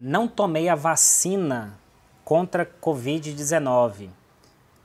Não tomei a vacina contra Covid-19.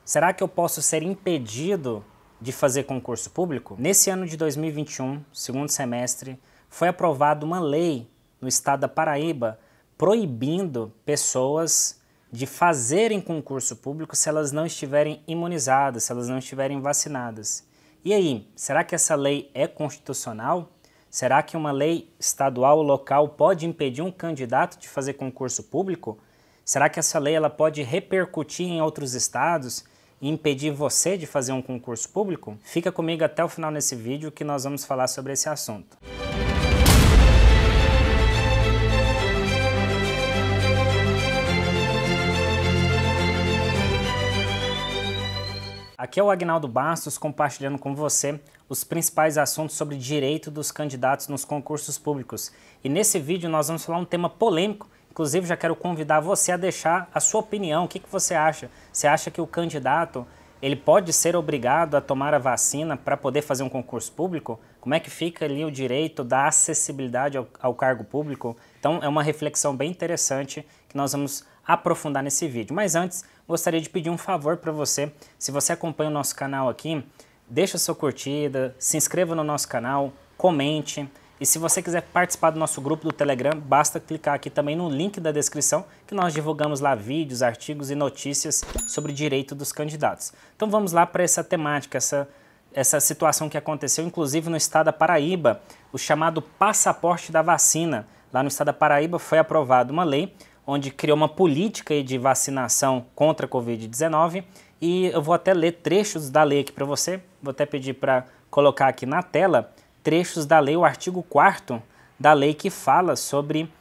Será que eu posso ser impedido de fazer concurso público? Nesse ano de 2021, segundo semestre, foi aprovada uma lei no estado da Paraíba proibindo pessoas de fazerem concurso público se elas não estiverem imunizadas, se elas não estiverem vacinadas. E aí, será que essa lei é constitucional? Será que uma lei estadual ou local pode impedir um candidato de fazer concurso público? Será que essa lei ela pode repercutir em outros estados e impedir você de fazer um concurso público? Fica comigo até o final nesse vídeo que nós vamos falar sobre esse assunto. Aqui é o Agnaldo Bastos compartilhando com você os principais assuntos sobre direito dos candidatos nos concursos públicos. E nesse vídeo nós vamos falar um tema polêmico Inclusive, já quero convidar você a deixar a sua opinião. O que, que você acha? Você acha que o candidato ele pode ser obrigado a tomar a vacina para poder fazer um concurso público? Como é que fica ali o direito da acessibilidade ao, ao, cargo público? Então, é uma reflexão bem interessante que nós vamos aprofundar nesse vídeo. Mas antes, gostaria de pedir um favor para você. Se você acompanha o nosso canal aqui, deixa sua curtida, se inscreva no nosso canal, comente. E se você quiser participar do nosso grupo do Telegram, basta clicar aqui também no link da descrição que nós divulgamos lá vídeos, artigos e notícias sobre direito dos candidatos. Então vamos lá para essa temática, essa, essa situação que aconteceu inclusive no estado da Paraíba, o chamado passaporte da vacina. Lá no estado da Paraíba foi aprovada uma lei onde criou uma política de vacinação contra a Covid-19 e eu vou até ler trechos da lei aqui para você, vou até pedir para colocar aqui na tela trechos da lei, o artigo 4 da lei que fala sobre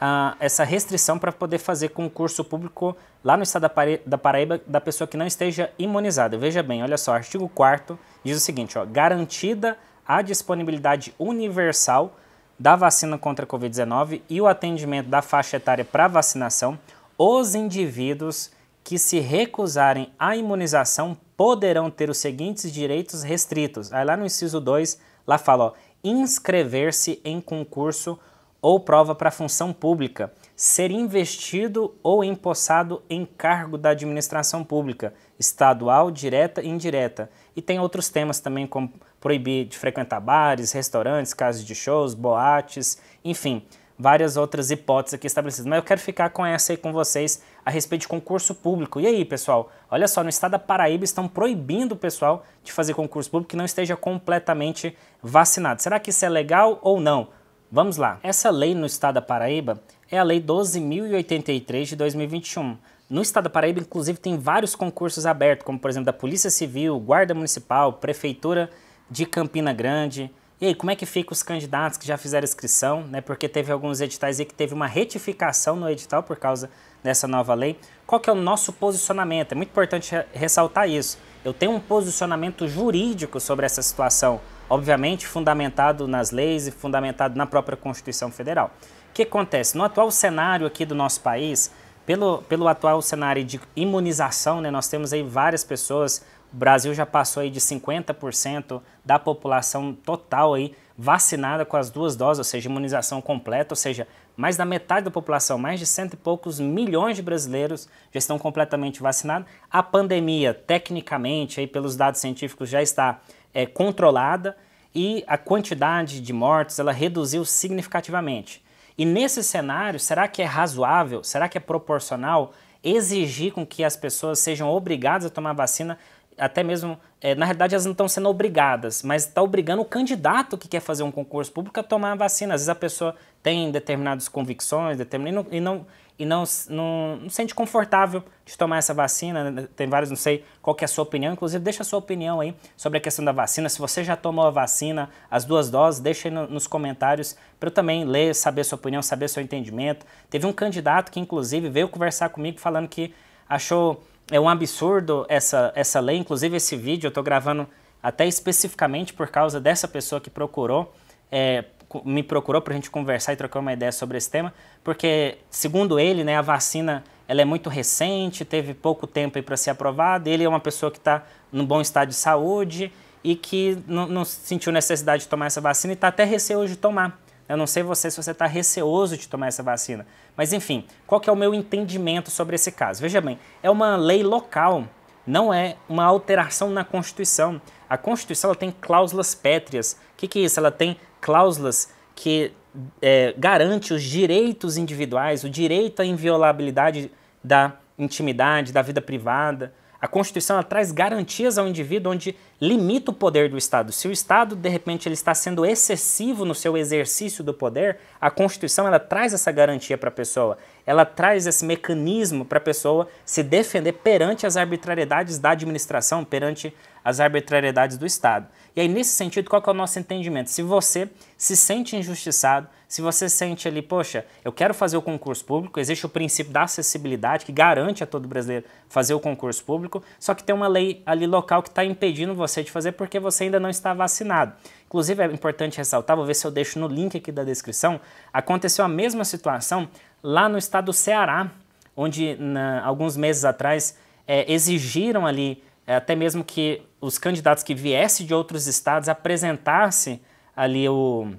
ah, essa restrição para poder fazer concurso público lá no estado da, Pare da Paraíba da pessoa que não esteja imunizada. Veja bem, olha só, artigo 4 diz o seguinte, ó, garantida a disponibilidade universal da vacina contra a Covid-19 e o atendimento da faixa etária para vacinação, os indivíduos que se recusarem à imunização poderão ter os seguintes direitos restritos. Aí lá no inciso 2 Lá fala, inscrever-se em concurso ou prova para função pública, ser investido ou empossado em cargo da administração pública, estadual, direta e indireta. E tem outros temas também, como proibir de frequentar bares, restaurantes, casas de shows, boates, enfim várias outras hipóteses aqui estabelecidas. Mas eu quero ficar com essa aí com vocês a respeito de concurso público. E aí, pessoal? Olha só, no estado da Paraíba estão proibindo o pessoal de fazer concurso público que não esteja completamente vacinado. Será que isso é legal ou não? Vamos lá. Essa lei no estado da Paraíba é a Lei 12.083 de 2021. No estado da Paraíba, inclusive, tem vários concursos abertos, como, por exemplo, da Polícia Civil, Guarda Municipal, Prefeitura de Campina Grande, e aí, como é que fica os candidatos que já fizeram inscrição, né? Porque teve alguns editais aí que teve uma retificação no edital por causa dessa nova lei. Qual que é o nosso posicionamento? É muito importante ressaltar isso. Eu tenho um posicionamento jurídico sobre essa situação, obviamente fundamentado nas leis e fundamentado na própria Constituição Federal. O que acontece? No atual cenário aqui do nosso país, pelo, pelo atual cenário de imunização, né, nós temos aí várias pessoas o Brasil já passou aí de 50% da população total aí vacinada com as duas doses, ou seja, imunização completa, ou seja, mais da metade da população, mais de cento e poucos milhões de brasileiros já estão completamente vacinados. A pandemia, tecnicamente, aí pelos dados científicos, já está é, controlada e a quantidade de mortes ela reduziu significativamente. E nesse cenário, será que é razoável, será que é proporcional exigir com que as pessoas sejam obrigadas a tomar vacina até mesmo, é, na realidade elas não estão sendo obrigadas, mas está obrigando o candidato que quer fazer um concurso público a tomar a vacina. Às vezes a pessoa tem determinadas convicções determin... e, não, e, não, e não, não, não sente confortável de tomar essa vacina. Né? Tem vários, não sei qual é a sua opinião, inclusive deixa a sua opinião aí sobre a questão da vacina. Se você já tomou a vacina, as duas doses, deixa aí no, nos comentários para eu também ler, saber sua opinião, saber seu entendimento. Teve um candidato que inclusive veio conversar comigo falando que achou é um absurdo essa, essa lei, inclusive esse vídeo eu estou gravando até especificamente por causa dessa pessoa que procurou, é, me procurou para a gente conversar e trocar uma ideia sobre esse tema, porque, segundo ele, né, a vacina ela é muito recente, teve pouco tempo para ser aprovada, ele é uma pessoa que está num bom estado de saúde e que não, não sentiu necessidade de tomar essa vacina e está até receoso de tomar. Eu não sei você se você está receoso de tomar essa vacina. Mas enfim, qual que é o meu entendimento sobre esse caso? Veja bem, é uma lei local, não é uma alteração na Constituição. A Constituição tem cláusulas pétreas. O que, que é isso? Ela tem cláusulas que é, garante os direitos individuais, o direito à inviolabilidade da intimidade, da vida privada. A Constituição traz garantias ao indivíduo onde limita o poder do Estado. Se o Estado, de repente, ele está sendo excessivo no seu exercício do poder, a Constituição ela traz essa garantia para a pessoa. Ela traz esse mecanismo para a pessoa se defender perante as arbitrariedades da administração, perante as arbitrariedades do Estado. E aí, nesse sentido, qual é o nosso entendimento? Se você se sente injustiçado, se você sente ali, poxa, eu quero fazer o concurso público, existe o princípio da acessibilidade que garante a todo brasileiro fazer o concurso público, só que tem uma lei ali local que está impedindo você de fazer porque você ainda não está vacinado. Inclusive, é importante ressaltar, vou ver se eu deixo no link aqui da descrição, aconteceu a mesma situação lá no estado do Ceará, onde na, alguns meses atrás é, exigiram ali é, até mesmo que os candidatos que viessem de outros estados apresentassem ali o,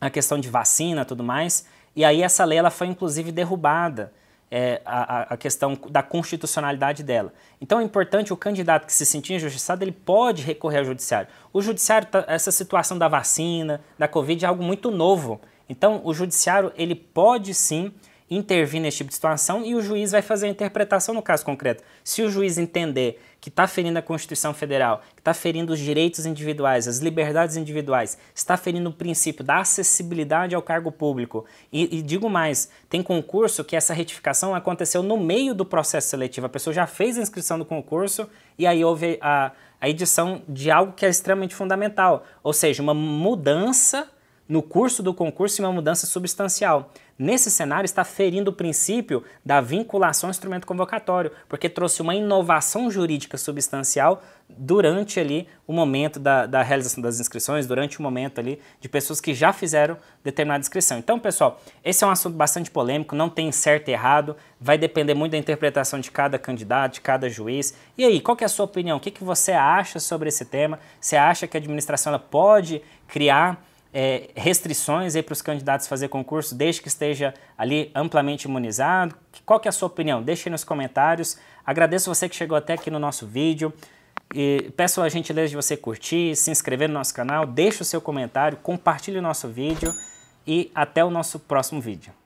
a questão de vacina tudo mais, e aí essa lei ela foi inclusive derrubada, é, a, a questão da constitucionalidade dela. Então é importante o candidato que se sentir injustiçado, ele pode recorrer ao judiciário. O judiciário, tá, essa situação da vacina, da Covid é algo muito novo. Então o judiciário, ele pode sim intervir nesse tipo de situação e o juiz vai fazer a interpretação no caso concreto. Se o juiz entender que está ferindo a Constituição Federal, que está ferindo os direitos individuais, as liberdades individuais, está ferindo o princípio da acessibilidade ao cargo público. E, e digo mais, tem concurso que essa retificação aconteceu no meio do processo seletivo. A pessoa já fez a inscrição do concurso e aí houve a, a edição de algo que é extremamente fundamental, ou seja, uma mudança no curso do concurso e uma mudança substancial. Nesse cenário, está ferindo o princípio da vinculação ao instrumento convocatório, porque trouxe uma inovação jurídica substancial durante ali o momento da, da realização das inscrições, durante o momento ali de pessoas que já fizeram determinada inscrição. Então, pessoal, esse é um assunto bastante polêmico, não tem certo e errado, vai depender muito da interpretação de cada candidato, de cada juiz. E aí, qual é a sua opinião? O que, que você acha sobre esse tema? Você acha que a administração ela pode criar é, restrições para os candidatos fazer concurso, desde que esteja ali amplamente imunizado? Qual que é a sua opinião? Deixe nos comentários. Agradeço você que chegou até aqui no nosso vídeo. E peço a gentileza de você curtir, se inscrever no nosso canal, deixe o seu comentário, compartilhe o nosso vídeo e até o nosso próximo vídeo.